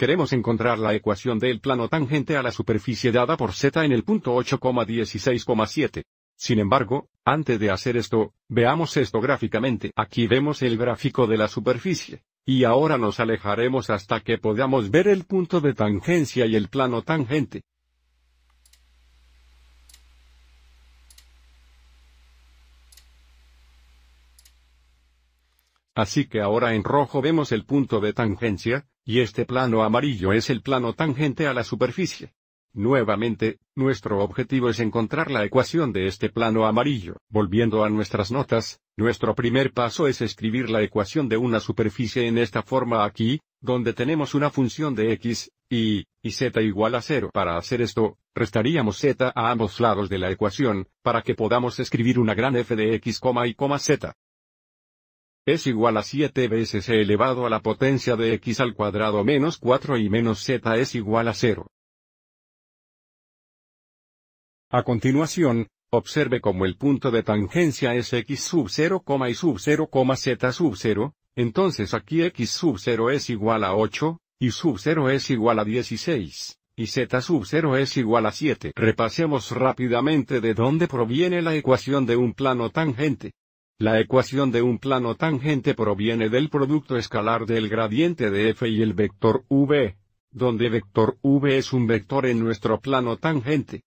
Queremos encontrar la ecuación del plano tangente a la superficie dada por z en el punto 8,16,7. Sin embargo, antes de hacer esto, veamos esto gráficamente. Aquí vemos el gráfico de la superficie. Y ahora nos alejaremos hasta que podamos ver el punto de tangencia y el plano tangente. Así que ahora en rojo vemos el punto de tangencia, y este plano amarillo es el plano tangente a la superficie. Nuevamente, nuestro objetivo es encontrar la ecuación de este plano amarillo. Volviendo a nuestras notas, nuestro primer paso es escribir la ecuación de una superficie en esta forma aquí, donde tenemos una función de x, y, y z igual a 0. Para hacer esto, restaríamos z a ambos lados de la ecuación, para que podamos escribir una gran f de x, y, z es igual a 7 veces e elevado a la potencia de x al cuadrado menos 4 y menos z es igual a 0. A continuación, observe como el punto de tangencia es x sub 0, y sub 0, z sub 0, entonces aquí x sub 0 es igual a 8, y sub 0 es igual a 16, y z sub 0 es igual a 7. Repasemos rápidamente de dónde proviene la ecuación de un plano tangente. La ecuación de un plano tangente proviene del producto escalar del gradiente de f y el vector v, donde vector v es un vector en nuestro plano tangente.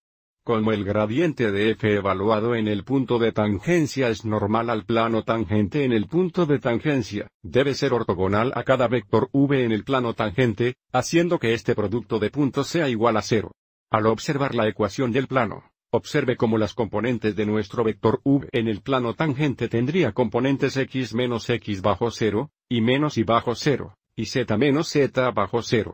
Como el gradiente de f evaluado en el punto de tangencia es normal al plano tangente en el punto de tangencia, debe ser ortogonal a cada vector v en el plano tangente, haciendo que este producto de puntos sea igual a cero. Al observar la ecuación del plano, Observe cómo las componentes de nuestro vector u en el plano tangente tendría componentes x menos x bajo 0, y menos y bajo 0, y z menos z bajo 0.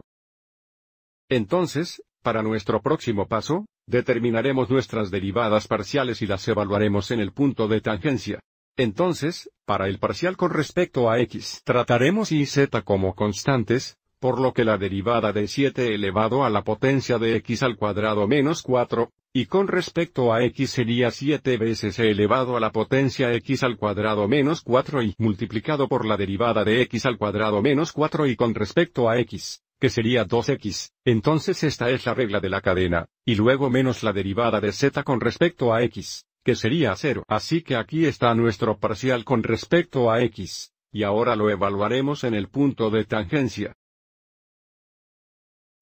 Entonces, para nuestro próximo paso, determinaremos nuestras derivadas parciales y las evaluaremos en el punto de tangencia. Entonces, para el parcial con respecto a x trataremos y z como constantes, por lo que la derivada de 7 elevado a la potencia de x al cuadrado menos 4 y con respecto a x sería 7 veces e elevado a la potencia x al cuadrado menos 4 y multiplicado por la derivada de x al cuadrado menos 4 y con respecto a x, que sería 2x, entonces esta es la regla de la cadena, y luego menos la derivada de z con respecto a x, que sería 0. Así que aquí está nuestro parcial con respecto a x, y ahora lo evaluaremos en el punto de tangencia.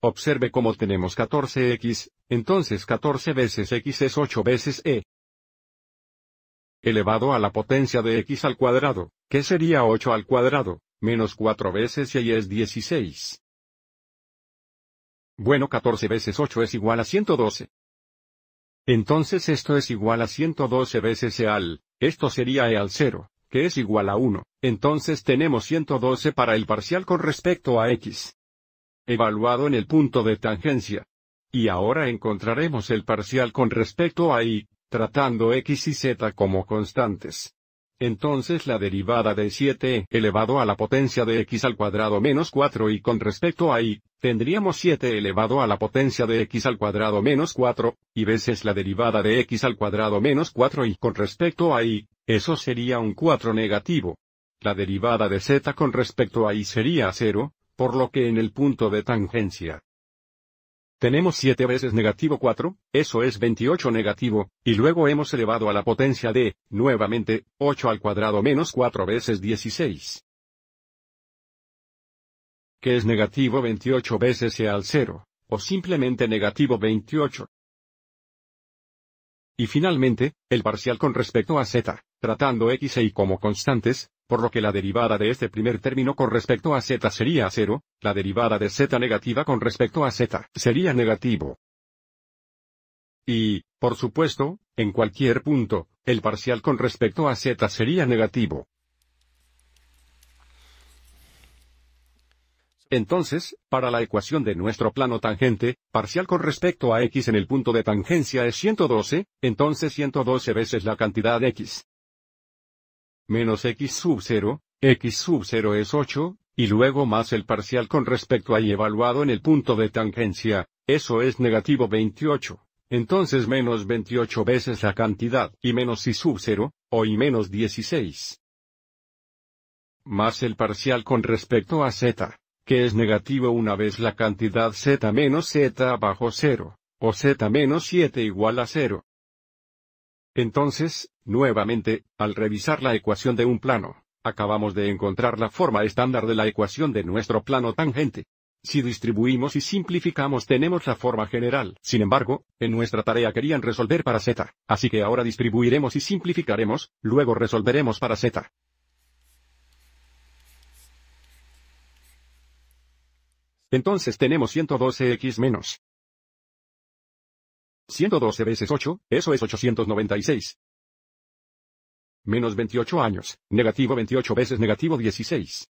Observe cómo tenemos 14x, entonces 14 veces x es 8 veces e elevado a la potencia de x al cuadrado, que sería 8 al cuadrado, menos 4 veces y es 16. Bueno 14 veces 8 es igual a 112. Entonces esto es igual a 112 veces e al, esto sería e al 0, que es igual a 1, entonces tenemos 112 para el parcial con respecto a x evaluado en el punto de tangencia. Y ahora encontraremos el parcial con respecto a y, tratando x y z como constantes. Entonces la derivada de 7 elevado a la potencia de x al cuadrado menos 4 y con respecto a y, tendríamos 7 elevado a la potencia de x al cuadrado menos 4, y veces la derivada de x al cuadrado menos 4 y con respecto a y, eso sería un 4 negativo. La derivada de z con respecto a y sería 0, por lo que en el punto de tangencia tenemos 7 veces negativo 4, eso es 28 negativo, y luego hemos elevado a la potencia de, nuevamente, 8 al cuadrado menos 4 veces 16. Que es negativo 28 veces e al 0, o simplemente negativo 28. Y finalmente, el parcial con respecto a z, tratando x e y como constantes, por lo que la derivada de este primer término con respecto a z sería 0, la derivada de z negativa con respecto a z sería negativo. Y, por supuesto, en cualquier punto, el parcial con respecto a z sería negativo. Entonces, para la ecuación de nuestro plano tangente, parcial con respecto a x en el punto de tangencia es 112, entonces 112 veces la cantidad x menos x sub 0, x sub 0 es 8, y luego más el parcial con respecto a y evaluado en el punto de tangencia, eso es negativo 28. Entonces menos 28 veces la cantidad y menos y sub 0, o y menos 16. Más el parcial con respecto a z, que es negativo una vez la cantidad z menos z bajo 0, o z menos 7 igual a 0. Entonces, nuevamente, al revisar la ecuación de un plano, acabamos de encontrar la forma estándar de la ecuación de nuestro plano tangente. Si distribuimos y simplificamos tenemos la forma general. Sin embargo, en nuestra tarea querían resolver para z, así que ahora distribuiremos y simplificaremos, luego resolveremos para z. Entonces tenemos 112x menos 112 veces 8, eso es 896. Menos 28 años, negativo 28 veces negativo 16.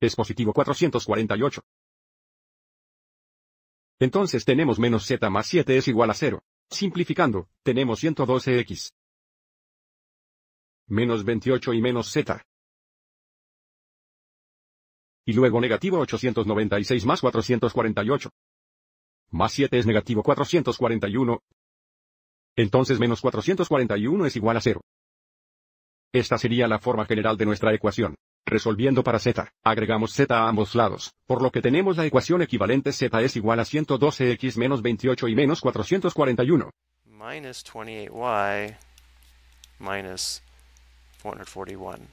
Es positivo 448. Entonces tenemos menos z más 7 es igual a 0. Simplificando, tenemos 112x. Menos 28 y menos z. Y luego negativo 896 más 448. Más 7 es negativo 441. Entonces menos 441 es igual a 0. Esta sería la forma general de nuestra ecuación. Resolviendo para z, agregamos z a ambos lados, por lo que tenemos la ecuación equivalente z es igual a 112x menos 28 y menos 441. 28y 441.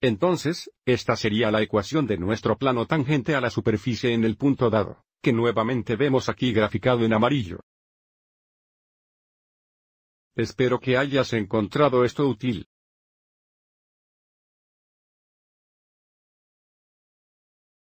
Entonces, esta sería la ecuación de nuestro plano tangente a la superficie en el punto dado, que nuevamente vemos aquí graficado en amarillo. Espero que hayas encontrado esto útil.